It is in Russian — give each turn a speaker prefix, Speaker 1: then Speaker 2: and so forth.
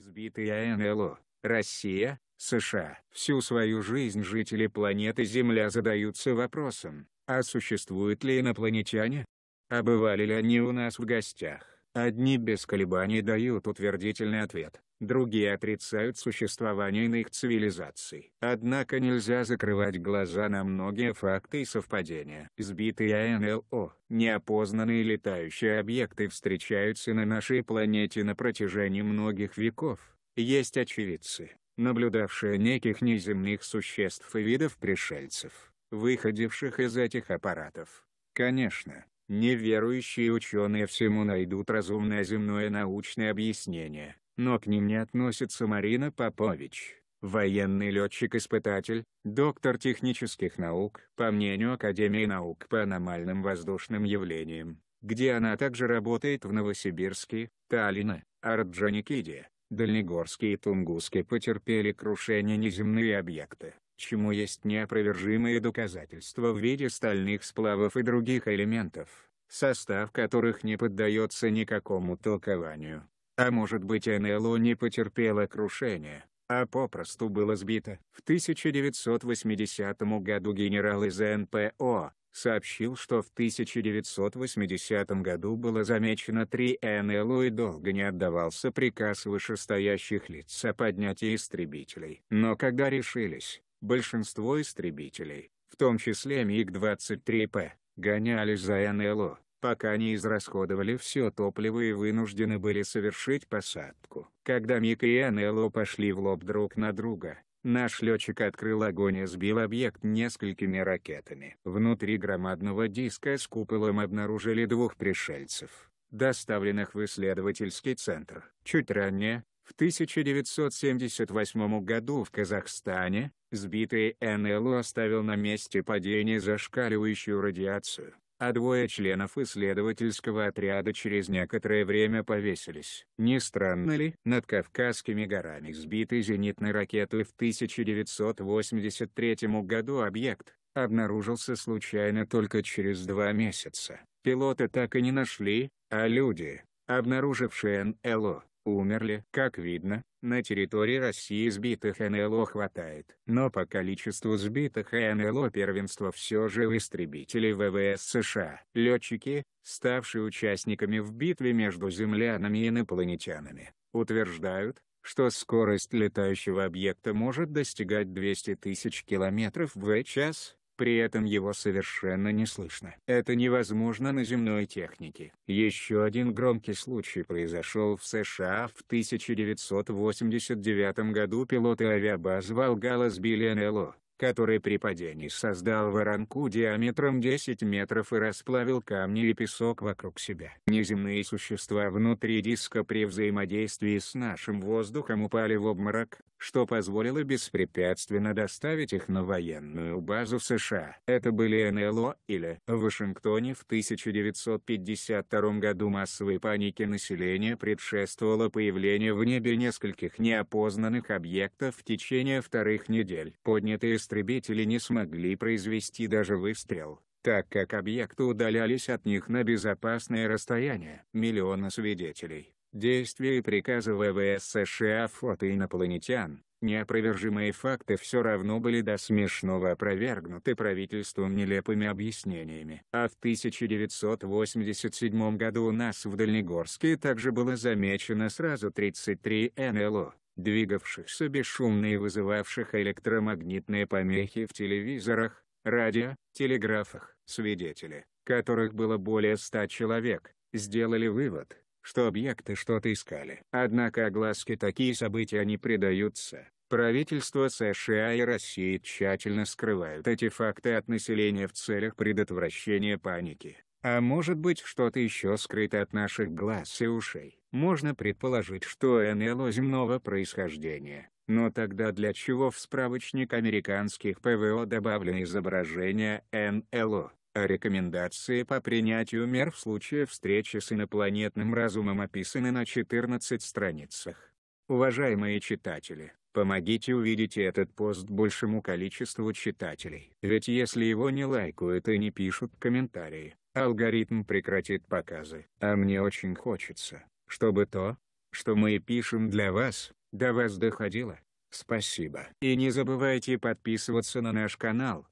Speaker 1: Сбитые НЛО, Россия, США. Всю свою жизнь жители планеты Земля задаются вопросом, а существуют ли инопланетяне? А бывали ли они у нас в гостях? Одни без колебаний дают утвердительный ответ, другие отрицают существование иных цивилизаций. Однако нельзя закрывать глаза на многие факты и совпадения. Сбитые НЛО, неопознанные летающие объекты встречаются на нашей планете на протяжении многих веков. Есть очевидцы, наблюдавшие неких неземных существ и видов пришельцев, выходивших из этих аппаратов. Конечно, Неверующие ученые всему найдут разумное земное научное объяснение но к ним не относится Марина Попович. Военный летчик-испытатель, доктор технических наук, по мнению Академии наук по аномальным воздушным явлениям, где она также работает в Новосибирске, Таллине, Орджоникиде, Дальнегорске и Тунгуске потерпели крушение неземные объекты, чему есть неопровержимые доказательства в виде стальных сплавов и других элементов, состав которых не поддается никакому толкованию. А может быть НЛО не потерпело крушение, а попросту было сбито. В 1980 году генерал из НПО сообщил, что в 1980 году было замечено три НЛО и долго не отдавался приказ вышестоящих лиц о поднятии истребителей. Но когда решились, большинство истребителей, в том числе МиГ-23П, гонялись за НЛО пока не израсходовали все топливо и вынуждены были совершить посадку. Когда Мик и НЛО пошли в лоб друг на друга, наш летчик открыл огонь и сбил объект несколькими ракетами. Внутри громадного диска с куполом обнаружили двух пришельцев, доставленных в исследовательский центр. Чуть ранее, в 1978 году в Казахстане, сбитый НЛО оставил на месте падения зашкаливающую радиацию а двое членов исследовательского отряда через некоторое время повесились. Не странно ли, над Кавказскими горами сбитой зенитной ракетой в 1983 году объект, обнаружился случайно только через два месяца. Пилоты так и не нашли, а люди, обнаружившие НЛО, умерли. Как видно, на территории России сбитых НЛО хватает. Но по количеству сбитых НЛО первенство все же истребителей ВВС США. Летчики, ставшие участниками в битве между землянами и инопланетянами, утверждают, что скорость летающего объекта может достигать 200 тысяч километров в час, при этом его совершенно не слышно. Это невозможно на земной технике. Еще один громкий случай произошел в США в 1989 году пилоты авиабазы Волгала сбили НЛО который при падении создал воронку диаметром 10 метров и расплавил камни и песок вокруг себя. Неземные существа внутри диска при взаимодействии с нашим воздухом упали в обморок, что позволило беспрепятственно доставить их на военную базу в США. Это были НЛО или в Вашингтоне в 1952 году массовой паники населения предшествовало появление в небе нескольких неопознанных объектов в течение вторых недель. Поднятые истребители не смогли произвести даже выстрел так как объекты удалялись от них на безопасное расстояние. Миллионы свидетелей, Действия и приказы ВВС США фото инопланетян, неопровержимые факты все равно были до смешного опровергнуты правительством нелепыми объяснениями. А в 1987 году у нас в Дальнегорске также было замечено сразу 33 НЛО, двигавшихся бесшумно и вызывавших электромагнитные помехи в телевизорах, радио, телеграфах. Свидетели, которых было более ста человек, сделали вывод, что объекты что-то искали. Однако огласке такие события не придаются. Правительство США и России тщательно скрывают эти факты от населения в целях предотвращения паники. А может быть что-то еще скрыто от наших глаз и ушей. Можно предположить, что НЛО земного происхождения. Но тогда для чего в справочник американских ПВО добавлено изображение НЛО? А рекомендации по принятию мер в случае встречи с инопланетным разумом описаны на 14 страницах. Уважаемые читатели, помогите увидеть этот пост большему количеству читателей. Ведь если его не лайкают и не пишут комментарии, алгоритм прекратит показы. А мне очень хочется, чтобы то, что мы пишем для вас, до вас доходило. Спасибо. И не забывайте подписываться на наш канал.